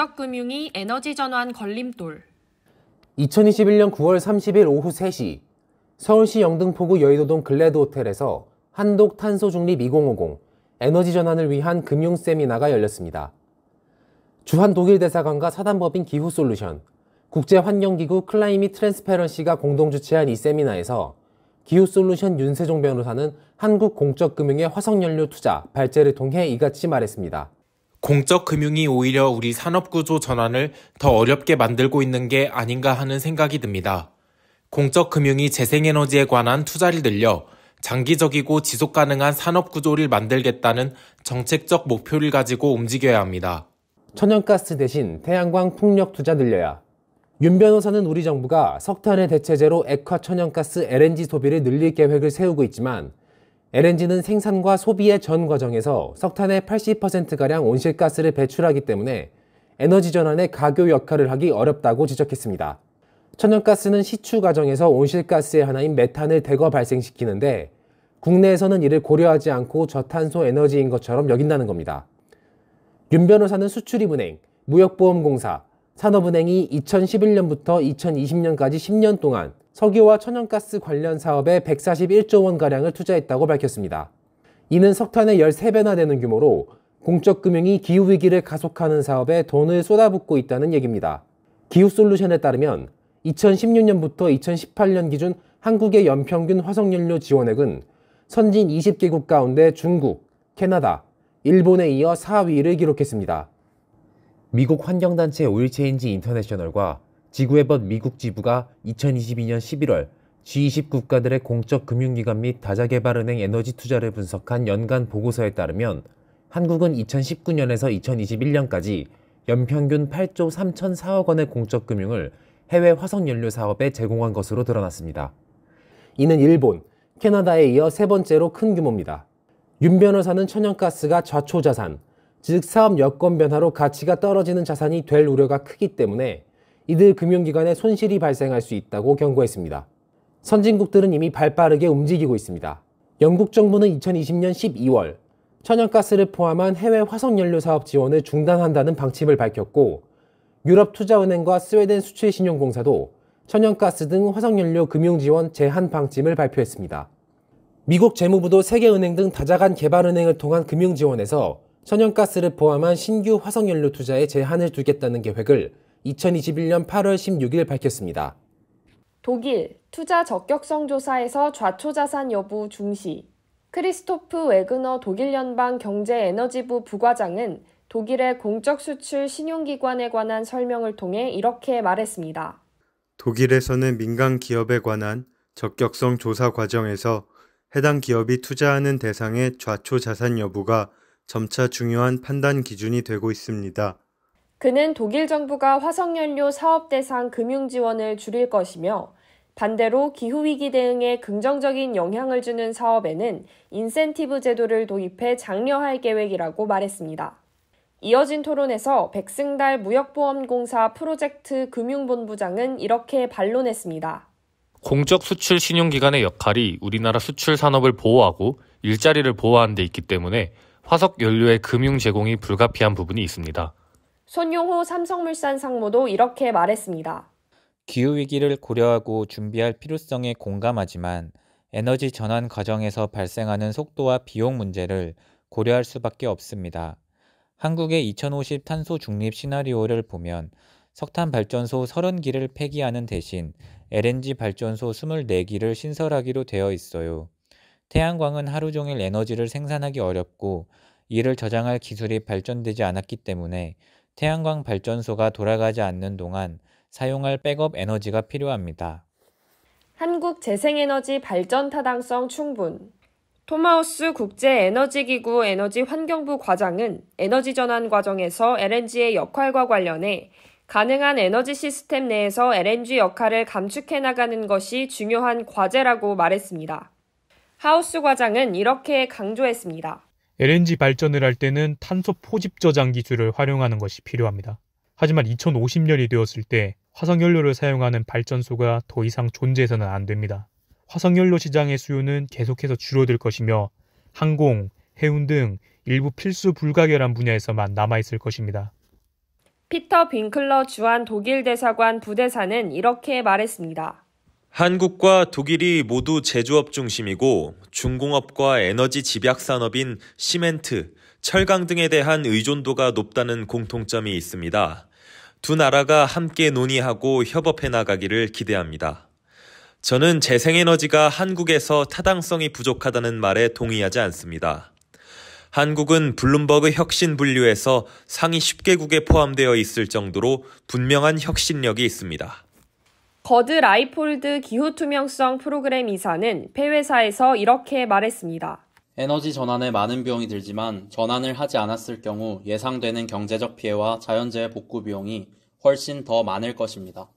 누적금융이 에너지 전환 걸림돌. 2021년 9월 30일 오후 3시 서울시 영등포구 여의도동 글래드 호텔에서 한독 탄소 중립 2050 에너지 전환을 위한 금융 세미나가 열렸습니다. 주한 독일 대사관과 사단법인 기후솔루션, 국제환경기구 클라이밋 트랜스페런시가 공동 주최한 이 세미나에서 기후솔루션 윤세종 변호사는 한국 공적금융의 화석연료 투자, 발제를 통해 이같이 말했습니다. 공적 금융이 오히려 우리 산업구조 전환을 더 어렵게 만들고 있는 게 아닌가 하는 생각이 듭니다. 공적 금융이 재생에너지에 관한 투자를 늘려 장기적이고 지속 가능한 산업 구조를 만들겠다는 정책적 목표를 가지고 움직여야 합니다. 천연가스 대신 태양광 풍력 투자 늘려야. 윤 변호사는 우리 정부가 석탄의 대체제로 액화 천연가스 LNG 소비를 늘릴 계획을 세우고 있지만 LNG는 생산과 소비의 전 과정에서 석탄의 80%가량 온실가스를 배출하기 때문에 에너지 전환의 가교 역할을 하기 어렵다고 지적했습니다. 천연가스는 시추 과정에서 온실가스의 하나인 메탄을 대거 발생시키는데 국내에서는 이를 고려하지 않고 저탄소 에너지인 것처럼 여긴다는 겁니다. 윤 변호사는 수출입은행, 무역보험공사, 산업은행이 2011년부터 2020년까지 10년 동안 석유와 천연가스 관련 사업에 141조 원가량을 투자했다고 밝혔습니다. 이는 석탄의 13배나 되는 규모로 공적금융이 기후위기를 가속하는 사업에 돈을 쏟아붓고 있다는 얘기입니다. 기후솔루션에 따르면 2016년부터 2018년 기준 한국의 연평균 화석연료 지원액은 선진 20개국 가운데 중국, 캐나다, 일본에 이어 4위를 기록했습니다. 미국 환경단체 오일체인지 인터내셔널과 지구의벗 미국 지부가 2022년 11월 G20 국가들의 공적 금융기관 및 다자개발은행 에너지 투자를 분석한 연간 보고서에 따르면 한국은 2019년에서 2021년까지 연평균 8조 3천4억 원의 공적 금융을 해외 화석연료 사업에 제공한 것으로 드러났습니다. 이는 일본, 캐나다에 이어 세 번째로 큰 규모입니다. 윤 변호사는 천연가스가 좌초자산, 즉 사업 여건 변화로 가치가 떨어지는 자산이 될 우려가 크기 때문에 이들 금융기관에 손실이 발생할 수 있다고 경고했습니다. 선진국들은 이미 발빠르게 움직이고 있습니다. 영국 정부는 2020년 12월 천연가스를 포함한 해외 화석연료 사업 지원을 중단한다는 방침을 밝혔고 유럽투자은행과 스웨덴 수출신용공사도 천연가스 등 화석연료 금융지원 제한 방침을 발표했습니다. 미국 재무부도 세계은행 등 다자간 개발은행을 통한 금융지원에서 천연가스를 포함한 신규 화석연료 투자에 제한을 두겠다는 계획을 2021년 8월 16일 밝혔습니다. 독일 투자 적격성 조사에서 좌초 자산 여부 중시. 크리스토프 웨그너 독일 연방 경제 에너지부 부과장은 독일의 공적 수출 신용기관에 관한 설명을 통해 이렇게 말했습니다. 독일에서는 민간 기업에 관한 적격성 조사 과정에서 해당 기업이 투자하는 대상의 좌초 자산 여부가 점차 중요한 판단 기준이 되고 있습니다. 그는 독일 정부가 화석연료 사업 대상 금융 지원을 줄일 것이며 반대로 기후위기 대응에 긍정적인 영향을 주는 사업에는 인센티브 제도를 도입해 장려할 계획이라고 말했습니다. 이어진 토론에서 백승달 무역보험공사 프로젝트 금융본부장은 이렇게 반론했습니다. 공적 수출 신용기관의 역할이 우리나라 수출 산업을 보호하고 일자리를 보호하는 데 있기 때문에 화석 연료의 금융 제공이 불가피한 부분이 있습니다. 손용호 삼성물산 상무도 이렇게 말했습니다. 기후위기를 고려하고 준비할 필요성에 공감하지만 에너지 전환 과정에서 발생하는 속도와 비용 문제를 고려할 수밖에 없습니다. 한국의 2050 탄소 중립 시나리오를 보면 석탄 발전소 30기를 폐기하는 대신 LNG 발전소 24기를 신설하기로 되어 있어요. 태양광은 하루 종일 에너지를 생산하기 어렵고 이를 저장할 기술이 발전되지 않았기 때문에 태양광 발전소가 돌아가지 않는 동안 사용할 백업 에너지가 필요합니다. 한국 재생에너지 발전 타당성 충분. 토마우스 국제에너지기구 에너지환경부 과장은 에너지 전환 과정에서 LNG의 역할과 관련해 가능한 에너지 시스템 내에서 LNG 역할을 감축해 나가는 것이 중요한 과제라고 말했습니다. 하우스 과장은 이렇게 강조했습니다. LNG 발전을 할 때는 탄소 포집 저장 기술을 활용하는 것이 필요합니다. 하지만 2050년이 되었을 때 화석연료를 사용하는 발전소가 더 이상 존재해서는 안 됩니다. 화석연료 시장의 수요는 계속해서 줄어들 것이며 항공, 해운 등 일부 필수 불가결한 분야에서만 남아있을 것입니다. 피터 빈클러 주한 독일 대사관 부대사는 이렇게 말했습니다. 한국과 독일이 모두 제조업 중심이고 중공업과 에너지 집약 산업인 시멘트, 철강 등에 대한 의존도가 높다는 공통점이 있습니다. 두 나라가 함께 논의하고 협업해 나가기를 기대합니다. 저는 재생에너지가 한국에서 타당성이 부족하다는 말에 동의하지 않습니다. 한국은 블룸버그 혁신 분류에서 상위 10개국에 포함되어 있을 정도로 분명한 혁신력이 있습니다. 버드 라이폴드 기후투명성 프로그램 이사는 폐회사에서 이렇게 말했습니다. 에너지 전환에 많은 비용이 들지만 전환을 하지 않았을 경우 예상되는 경제적 피해와 자연재해 복구 비용이 훨씬 더 많을 것입니다.